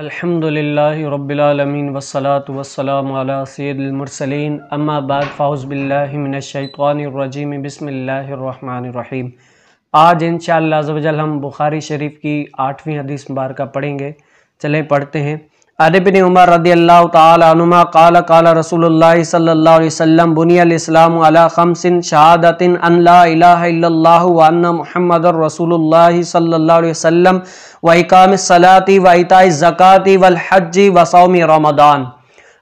अल्हम्दुलिल्लाहि रब्बिल आलमीन वस्सलातु वस्सलामु अला सैयदिल मुरसलीन अम्मा बाद फ़ाउज़ बिल्लाहि मिनश शैतानिर रजीम बिस्मिल्लाहिर रहमानिर रहीम आज इंशाल्लाह हम बुखारी शरीफ की आठवीं हदीस मुबारक पढ़ेंगे चलें पढ़ते हैं अदबिन उमर रदी अल्लाह तुमा कल कल रसूल सल्ला वसम खमसिन शहादतिन अल्लाहन महमद रसूल वहीकाम सलाती वहीता ज़क़ाती वलहजी वसाउम रमदान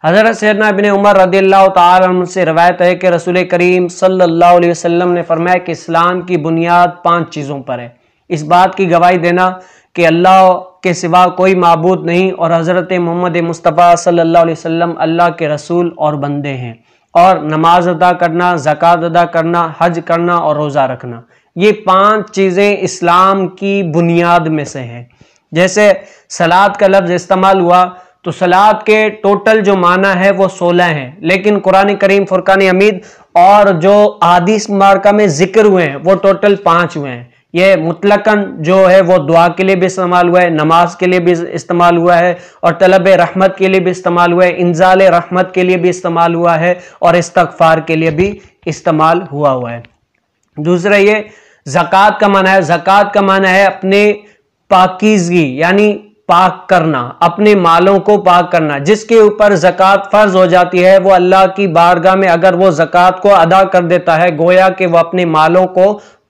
हज़रत सैदना उमर रदी अल्लाह तुम से रवायत है कि रसूल करीम सल्ला वसम ने फरमाया कि इस्लाम की बुनियाद पाँच चीज़ों पर है इस बात की गवाही देना कि अल्लाह के सिवा कोई मबूद नहीं और हज़रत मोहम्मद मुस्तफ़ा सल्ला वसम अल्लाह के रसूल और बंदे हैं और नमाज अदा करना ज़क़़त अदा करना हज करना और रोज़ा रखना ये पांच चीज़ें इस्लाम की बुनियाद में से हैं जैसे सलाद का लफ्ज़ इस्तेमाल हुआ तो सलाद के टोटल जो माना है वो सोलह हैं लेकिन कुरान करीम फ़ुरकान हमीद और जो आदिश मार्का में जिक्र हुए हैं वो टोटल पाँच हुए हैं ये मुतलकन जो है वो दुआ के लिए भी इस्तेमाल हुआ है नमाज के लिए भी इस्तेमाल हुआ है और तलब रहमत के लिए भी इस्तेमाल हुआ है इंजाल रहमत के लिए भी इस्तेमाल हुआ है और इस्तफ़ार के लिए भी इस्तेमाल हुआ हुआ है दूसरा ये ज़क़़त का माना है ज़क़़त का माना है अपने पाकिजगी यानी पाक करना अपने मालों को पाक करना जिसके ऊपर ज़क़़त फ़र्ज हो जाती है वो अल्लाह की बारगाह में अगर वो ज़क़़त को अदा कर देता है गोया कि वह अपने मालों को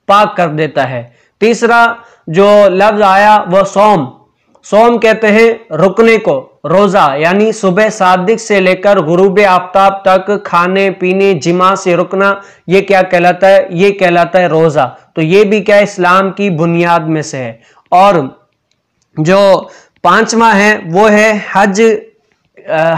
पाक कर देता है तीसरा जो लफ्ज आया वह सोम सोम कहते हैं रुकने को रोज़ा यानी सुबह सादिक से लेकर गुरूब आफ्ताब तक खाने पीने जिमा से रुकना ये क्या कहलाता है ये कहलाता है रोज़ा तो ये भी क्या इस्लाम की बुनियाद में से है और जो पांचवा है वो है हज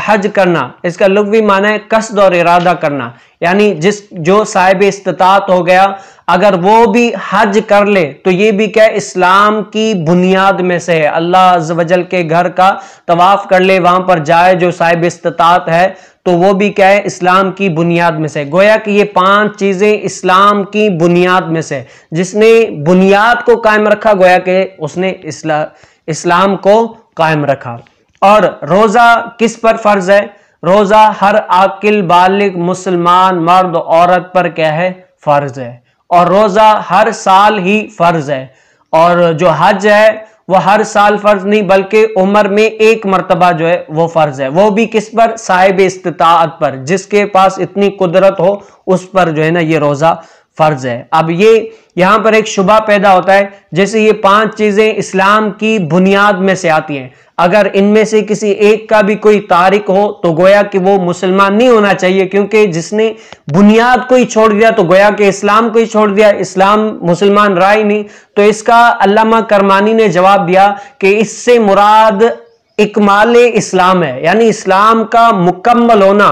हज करना इसका लुभवी माना है कसद और इरादा करना यानी जिस जो साहिब इस्तात हो गया अगर वो भी हज कर ले तो ये भी क्या इस्लाम की बुनियाद में से है अल्लाह वजल के घर का तवाफ कर ले वहां पर जाए जो साहिब इस्तात है तो वो भी क्या है इस्लाम की बुनियाद में से गोया कि ये पांच चीजें इस्लाम की बुनियाद में से जिसने बुनियाद को कायम रखा गोया के उसने इस्ला, इस्लाम को कायम रखा और रोजा किस पर फर्ज है रोजा हर आकिल बालिक मुसलमान मर्द औरत पर क्या है फर्ज है और रोजा हर साल ही फर्ज है और जो हज है वह हर साल फर्ज नहीं बल्कि उम्र में एक मरतबा जो है वो फर्ज है वो भी किस पर साहिब इस्तात पर जिसके पास इतनी कुदरत हो उस पर जो है ना ये रोजा फर्ज है अब ये यहां पर एक शुबा पैदा होता है जैसे ये पांच चीजें इस्लाम की बुनियाद में से आती हैं अगर इनमें से किसी एक का भी कोई तारिक हो तो गोया कि वो मुसलमान नहीं होना चाहिए क्योंकि जिसने बुनियाद को ही छोड़ दिया तो गोया कि इस्लाम को ही छोड़ दिया इस्लाम मुसलमान रहा नहीं तो इसका अल्लामा करमानी ने जवाब दिया कि इससे मुराद इकमाल इस्लाम है यानी इस्लाम का मुकम्मल होना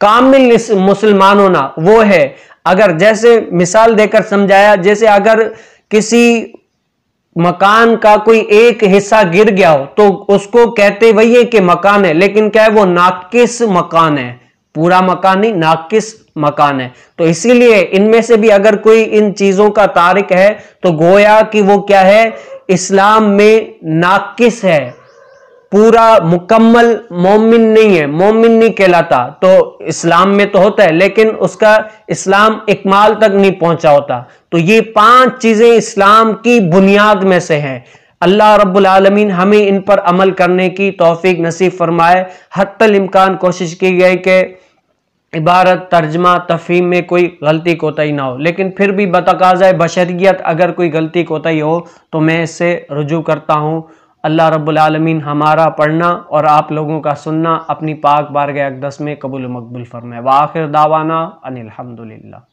कामिल मुसलमान होना वो है अगर जैसे मिसाल देकर समझाया जैसे अगर किसी मकान का कोई एक हिस्सा गिर गया हो तो उसको कहते वही है कि मकान है लेकिन क्या है वो नाकिस मकान है पूरा मकान नहीं नाकिस मकान है तो इसीलिए इनमें से भी अगर कोई इन चीजों का तारिक है तो गोया कि वो क्या है इस्लाम में नाकिस है पूरा मुकम्मल मोमिन नहीं है मोमिन नहीं कहलाता तो इस्लाम में तो होता है लेकिन उसका इस्लाम इकमाल तक नहीं पहुंचा होता तो ये पांच चीजें इस्लाम की बुनियाद में से हैं अल्लाह रब्बुल आलमीन हमें इन पर अमल करने की तोफीक नसीब फरमाए हत्तल इम्कान कोशिश की गई कि इबारत तर्जमा तफहीम में कोई गलती कोताही ना हो लेकिन फिर भी बतकाजा बशरियत अगर कोई गलती कोताही हो तो मैं इससे रुजू करता हूँ अल्लाह रब्बुलमीन हमारा पढ़ना और आप लोगों का सुनना अपनी पाक बारग अकदस में कबूल मकबूल फरमाए वाखिर दावाना अनिलहमदिल्ला